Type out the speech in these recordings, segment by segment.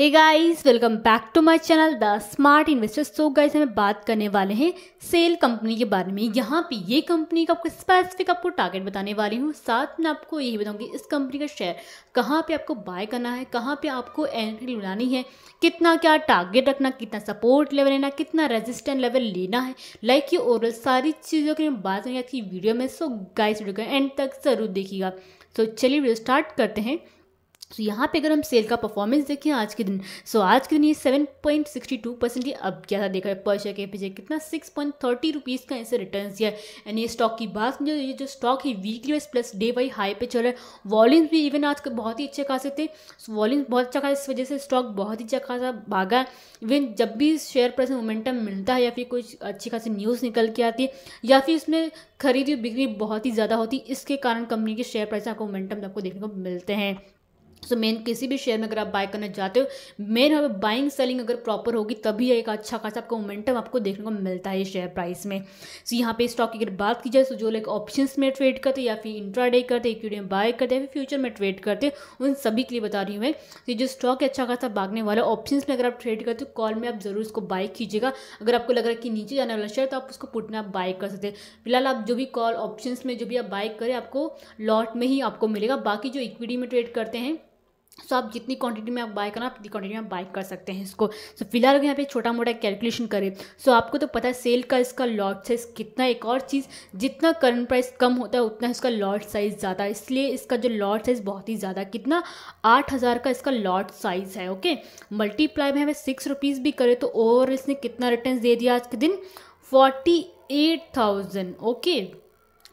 hey guys welcome back to my channel the smart investors तो guys हमें बात करने वाले हैं सेल कंपनी के बारे में यहाँ पे ये कंपनी का आपको स्पेसिफिक आपको टारगेट बताने वाली हूँ साथ में आपको यही बताऊंगी इस कंपनी का शेयर कहाँ पे आपको बाय करना है कहाँ पे आपको एंट्री लानी है कितना क्या टारगेट रखना कितना सपोर्ट लेवल लेना कितना रेजिस्टेंट लेवल लेना है लाइक ये ओवरऑल सारी चीज़ों की बात करेंगे आपकी वीडियो में सो गाइस वीडियो एंड तक ज़रूर देखिएगा तो चलिए वीडियो स्टार्ट करते हैं तो यहाँ पे अगर हम सेल का परफॉर्मेंस देखें आज के दिन सो so आज के दिन ये seven point sixty two percent ये अब क्या था देखा है पर शेयर के पीछे कितना सिक्स पॉइंट थर्टी रुपीज़ का इसे रिटर्न दिया एंड ये स्टॉक की बात जो ये जो स्टॉक है weekly wise plus day wise high पे चल रहा है वॉल्यूम्स भी इवन आज बहुत ही अच्छे खासे थे so, वॉल्यूम्स बहुत अच्छा खासा इस वजह से स्टॉक बहुत ही अच्छा खासा भागा है इवन जब भी शेयर प्राइस में मोमेंटम मिलता है या फिर कुछ अच्छी खासी न्यूज़ निकल के आती है या फिर उसमें खरीदी बिक्री बहुत ही ज़्यादा होती है इसके कारण कंपनी के शेयर प्राइस आपको मोमेंटम आपको देखने को मिलते हैं सो so, मेन किसी भी शेयर में अगर आप बाय करने जाते हो मेन हमें बाइंग सेलिंग अगर प्रॉपर होगी तभी एक अच्छा खासा आपका मोमेंटम आपको देखने को मिलता है शेयर प्राइस में सो so, यहाँ पे स्टॉक की अगर बात की जाए तो जो लोग ऑप्शन में ट्रेड करते या फिर इंट्राडे करते इक्विटी में बाय करते या फिर फ्यूचर में ट्रेड करते उन सभी के लिए बता रही हूँ मैं तो जो स्टॉक अच्छा खासा भागने वाला ऑप्शन में अगर आप ट्रेड करते हो कॉल में आप जरूर उसको बाय कीजिएगा अगर आपको लग रहा है कि नीचे जाने वाला शेयर तो आप उसको पुट में आप बाय कर सकते फिलहाल आप जो भी कॉल ऑप्शन में जो भी आप बाय करें आपको लॉट में ही आपको मिलेगा बाकी जो इक्विटी में ट्रेड करते हैं सो आप जितनी क्वांटिटी में आप बाय करना आप जितनी क्वांटिटी में आप बाय कर सकते हैं इसको सो फिलहाल अगर यहाँ पे छोटा मोटा कैलकुलेशन करें सो आपको तो पता है सेल का इसका लॉट साइज़ कितना एक और चीज़ जितना करंट प्राइस कम होता है उतना इसका लॉट साइज़ ज़्यादा इसलिए इसका जो लॉट साइज़ बहुत ही ज़्यादा कितना आठ हज़ार का इसका लॉट साइज़ है ओके मल्टीप्लाई में हमें सिक्स रुपीज़ भी करें तो ओवरऑल इसने कितना रिटर्न दे दिया आज के दिन forty eight thousand okay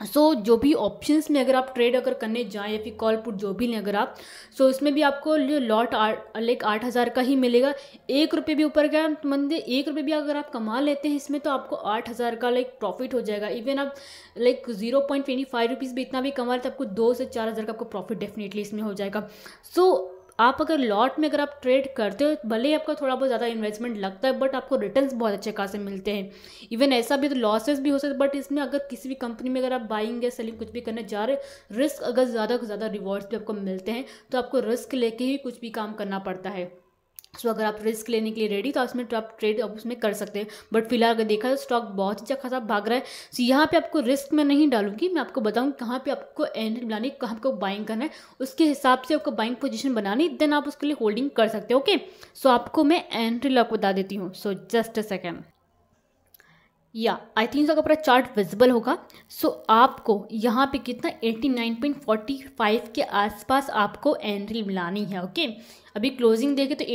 so so, जो भी ऑप्शंस में अगर आप ट्रेड अगर करने जाएं या फिर कॉल पुट जो भी लें अगर आप सो so, इसमें भी आपको लॉट आठ लाइक आठ हज़ार का ही मिलेगा एक रुपये भी ऊपर गया मंदे एक रुपये भी अगर आप कमा लेते हैं इसमें तो आपको आठ हज़ार का लाइक प्रॉफिट हो जाएगा इवन आप like zero point twenty five rupees भी इतना भी कमा लेते आपको दो से चार हज़ार का आपको प्रॉफिट डेफिनेटली इसमें हो जाएगा सो so, आप अगर लॉट में अगर आप ट्रेड करते हो भले ही आपका थोड़ा बहुत ज़्यादा इन्वेस्टमेंट लगता है बट आपको रिटर्न बहुत अच्छे खासे मिलते हैं इवन ऐसा भी तो लॉसेज भी हो सकते बट इसमें अगर किसी भी कंपनी में अगर आप बाइंग या सेलिंग कुछ भी करने जा रहे रिस्क अगर ज़्यादा से ज़्यादा रिवॉर्ड्स भी आपको मिलते हैं तो आपको रिस्क लेके ही कुछ भी काम करना पड़ता है सो so, अगर आप रिस्क लेने के लिए रेडी तो उसमें आप ट्रेड तो आप उसमें कर सकते हैं बट फिलहाल अगर देखा तो स्टॉक बहुत अच्छा खासा भाग रहा है सो so, यहाँ पे आपको रिस्क में नहीं डालूंगी मैं आपको बताऊँ कहाँ पे आपको एंट्री बनानी कहाँ आपको बाइंग करना है उसके हिसाब से आपको बाइंग पोजिशन बनानी देन आप उसके लिए होल्डिंग कर सकते हैं ओके सो आपको मैं एंट्री लॉक बता देती हूँ सो जस्ट अ सेकेंड या आई थिंक अगर पूरा चार्ट विजिबल होगा सो आपको यहाँ पे कितना 89.45 के आसपास आपको एंट्री मिलानी है ओके अभी क्लोजिंग देखें तो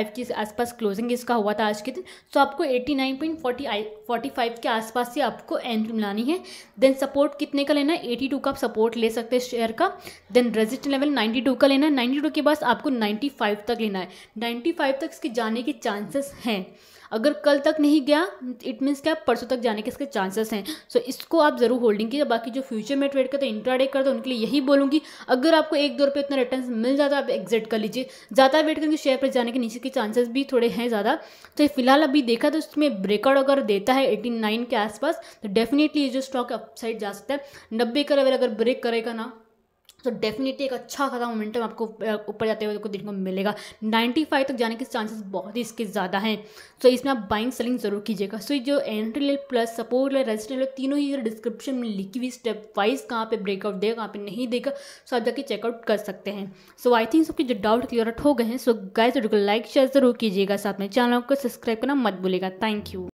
88.95 के आसपास क्लोजिंग इसका हुआ था आज के दिन सो आपको 89.45 के आसपास से आपको एंट्री मिलानी है देन सपोर्ट कितने का लेना है 82 का आप सपोर्ट ले सकते हैं शेयर का देन रेजिस्ट लेवल 92 का लेना है नाइन्टी के बाद आपको नाइन्टी तक लेना है नाइन्टी तक इसके जाने के चांसेस हैं अगर कल तक नहीं गया इट मीन्स क्या परसों तक जाने के इसके चांसेस हैं सो so, इसको आप ज़रूर होल्डिंग कीजिए बाकी जो फ्यूचर में ट्रेड करते हैं इंट्राडे करते हैं उनके लिए यही बोलूँगी अगर आपको एक दो रुपये इतना रिटर्न मिल जाता है आप एग्जिट कर लीजिए ज़्यादा वेट करेंगे शेयर पर जाने के नीचे के चांसेस भी थोड़े हैं ज़्यादा तो फिलहाल अभी देखा तो उसमें ब्रेकआउट अगर देता है एटी नाइन के आसपास तो डेफिनेटली ये जो स्टॉक अपसाइड जा सकता है नब्बे का लेवल अगर ब्रेक करेगा ना तो डेफिनेटली एक अच्छा खासा मोमेंटम आपको ऊपर जाते हुए देखने को मिलेगा 95 तक जाने के चांसेस बहुत ही इसके ज़्यादा हैं सो तो इसमें आप बाइंग सेलिंग ज़रूर कीजिएगा सो जो entry level plus support level register level तीनों ही डिस्क्रिप्शन में लिखी हुई स्टेप वाइज कहाँ पे ब्रेकआउट देगा कहाँ पे नहीं देगा सो आप जाके चेकआउट कर सकते हैं सो आई थिंक सबके जो डाउट क्लियर आउट हो गए हैं सो गाइज वीडियो को लाइक शेयर ज़रूर कीजिएगा साथ में चैनल को सब्सक्राइब करना मत भूलेगा थैंक यू